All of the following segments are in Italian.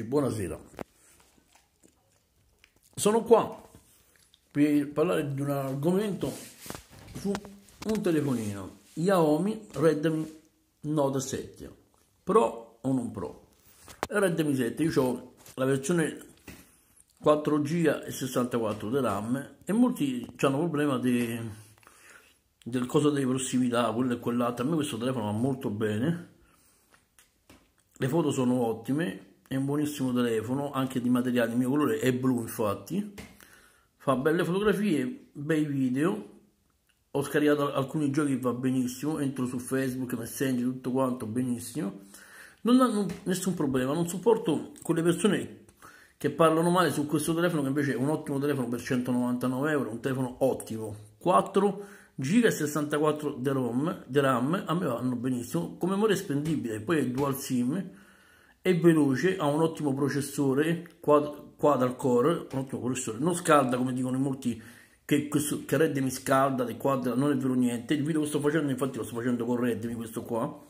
Buonasera, sono qua per parlare di un argomento su un telefonino Xiaomi Redmi Note 7 Pro o non Pro. Redmi 7 io ho la versione 4 g e 64 di RAM e molti hanno problema di, del coso di prossimità, quello e quell'altro. A me questo telefono va molto bene, le foto sono ottime è un buonissimo telefono anche di materiale il mio colore è blu infatti fa belle fotografie bei video ho scaricato alcuni giochi va benissimo entro su facebook messenger tutto quanto benissimo non ha nessun problema non supporto quelle persone che parlano male su questo telefono che invece è un ottimo telefono per 199 euro un telefono ottimo 4 giga e 64 di rom di ram a me vanno benissimo come memoria spendibile poi è dual sim è veloce, ha un ottimo processore quad, quad core, un ottimo processore, non scalda come dicono molti che questo che Redmi scalda del quad non è vero niente, il video che sto facendo infatti lo sto facendo con Redmi questo qua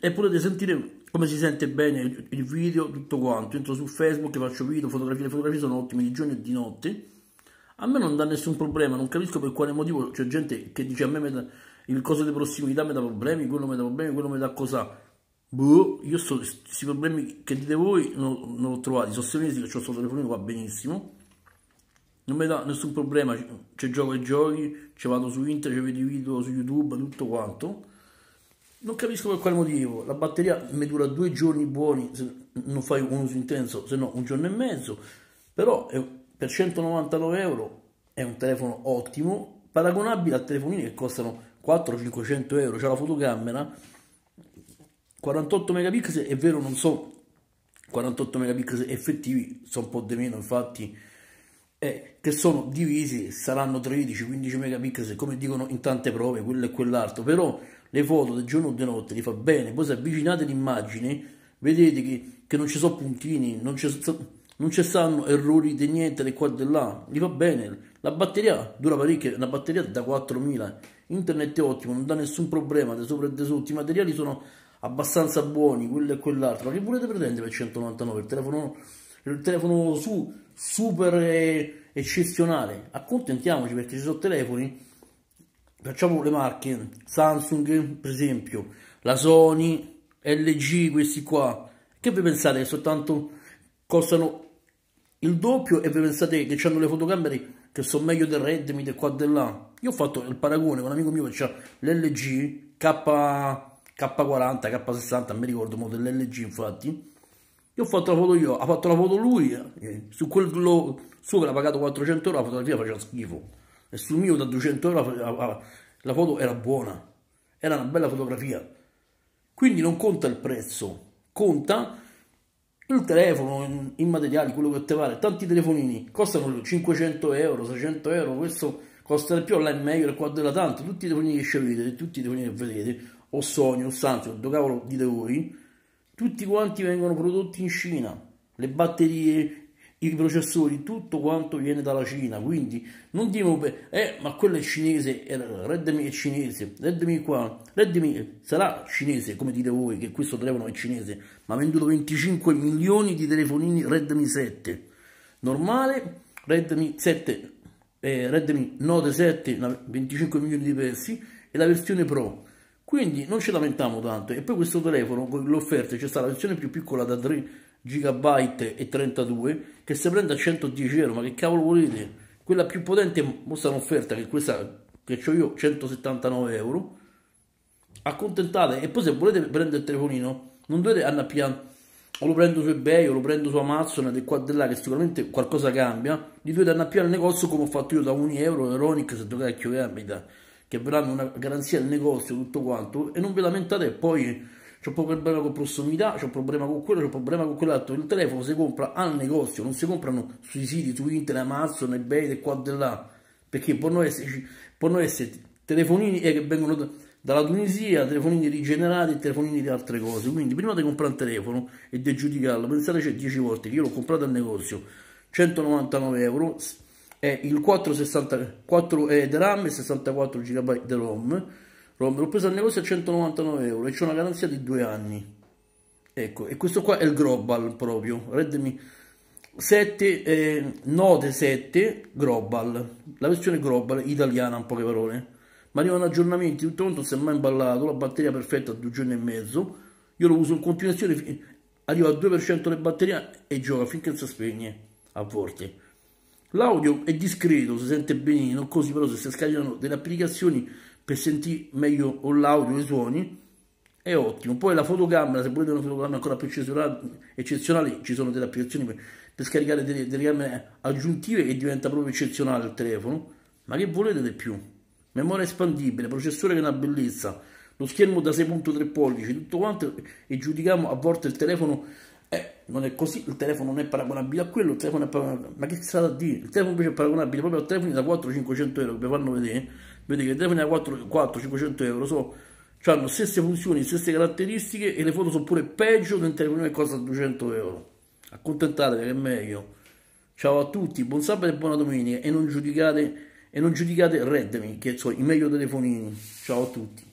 e potete sentire come si sente bene il, il video, tutto quanto, entro su Facebook, faccio video, fotografie, le fotografie sono ottime di giorno e di notte a me non dà nessun problema, non capisco per quale motivo c'è gente che dice a me da, il coso di prossimità mi dà problemi, quello mi dà problemi, quello mi dà cosa Boh, io sto, questi problemi che dite voi non, non l'ho trovati, sono sei mesi che ho questo telefonino, va benissimo. Non mi dà nessun problema, c'è gioco e giochi, ci vado su internet, ci vedo i video su YouTube, tutto quanto. Non capisco per quale motivo, la batteria mi dura due giorni buoni, se non fai un uso intenso, se no un giorno e mezzo, però è, per 199 euro è un telefono ottimo, paragonabile a telefonini che costano 400-500 euro, c'è la fotocamera, 48 megapixel è vero non so 48 megapixel effettivi sono un po' di meno infatti eh, che sono divisi saranno 13-15 megapixel come dicono in tante prove quello e quell'altro però le foto del giorno o di notte li fa bene poi se avvicinate l'immagine vedete che, che non ci sono puntini non ci, non ci stanno errori di niente di qua e di là li fa bene la batteria dura parecchio una batteria da 4000 internet è ottimo non dà nessun problema di sopra e di sotto i materiali sono abbastanza buoni, quello e quell'altro, ma che volete pretendere per 199? Il telefono, il telefono su, super eccezionale, accontentiamoci perché ci sono telefoni, facciamo le marche, Samsung per esempio, la Sony, LG, questi qua, che vi pensate che soltanto costano il doppio e vi pensate che hanno le fotocamere che sono meglio del Redmi, del qua e del là? Io ho fatto il paragone con un amico mio che ha l'LG K... K40, K60, mi ricordo, modello LG infatti, io ho fatto la foto io, ha fatto la foto lui, eh, su quello suo che l'ha pagato 400 euro la fotografia faceva schifo, e sul mio da 200 euro la, eh, la, eh, la foto era buona, era una bella fotografia, quindi non conta il prezzo, conta il telefono, i materiali, quello che te pare, tanti telefonini costano 500 euro, 600 euro, questo costa di più, là è meglio, il quadro tanto, tutti i telefonini che scegliete, tutti i telefonini che vedete, o Sony o Samsung, dove cavolo dite voi, tutti quanti vengono prodotti in Cina, le batterie, i processori, tutto quanto viene dalla Cina, quindi non dico, eh, ma quello è cinese, eh, Redmi è cinese, Redmi qua, Redmi sarà cinese, come dite voi, che questo telefono è cinese, ma ha venduto 25 milioni di telefonini Redmi 7, normale, Redmi 7, eh, Redmi Note 7, 25 milioni di pezzi, e la versione Pro, quindi non ci lamentiamo tanto. E poi questo telefono con le offerte c'è stata la versione più piccola da 3 GB e 32 che se prende a 110 euro. Ma che cavolo volete? Quella più potente mostra un'offerta che questa che ho io 179 euro. Accontentate e poi se volete prendere il telefonino non dovete andare annappiare o lo prendo su ebay o lo prendo su amazon e qua e là che sicuramente qualcosa cambia gli dovete andare annappiare al negozio come ho fatto io da 1 euro l'Onix se dove cacchio cambia che avranno una garanzia del negozio, tutto quanto, e non vi lamentate poi c'è un problema con prossimità, c'è un problema con quello, c'è un problema con quell'altro. Il telefono si compra al negozio, non si comprano sui siti, su internet, Amazon, eBay, e qua e là. Perché possono esserci, possono esserci telefonini eh, che vengono dalla Tunisia, telefonini rigenerati e telefonini di altre cose. Quindi prima di comprare un telefono e di giudicarlo, pensateci 10 volte che io l'ho comprato al negozio, 199 euro, è il 464 eh, RAM e 64 GB di ROM. ROM l'ho preso al negozio a 199 euro e c'è una garanzia di due anni. Ecco, e questo qua è il Global proprio, Redmi 7 eh, Note 7 Global, la versione Global italiana in poche parole. Ma arrivano aggiornamenti, tutto quanto si è mai imballato, la batteria perfetta due giorni e mezzo. Io lo uso in continuazione, arriva al 2% di batteria e gioca finché non si spegne a volte. L'audio è discreto, si sente benino, così però se si scaricano delle applicazioni per sentire meglio l'audio e i suoni è ottimo. Poi la fotocamera, se volete una fotocamera ancora più eccezionale, ci sono delle applicazioni per, per scaricare delle, delle, camere aggiuntive e diventa proprio eccezionale il telefono. Ma che volete di più? Memoria espandibile, processore che è una bellezza, lo schermo da 6.3 pollici, tutto quanto e giudichiamo a volte il telefono non è così, il telefono non è paragonabile a quello, il telefono è paragonabile. Ma che sarà a dire? Il telefono invece è paragonabile proprio a telefoni da 4-500 euro vi fanno vedere. Eh? Vedete che i telefoni da 4-500 euro so, hanno le stesse funzioni, le stesse caratteristiche e le foto sono pure peggio di un telefono che costa 200 euro. Accontentatevi che è meglio. Ciao a tutti, buon sabato e buona domenica e non giudicate, e non giudicate Redmi che sono i meglio telefonini. Ciao a tutti.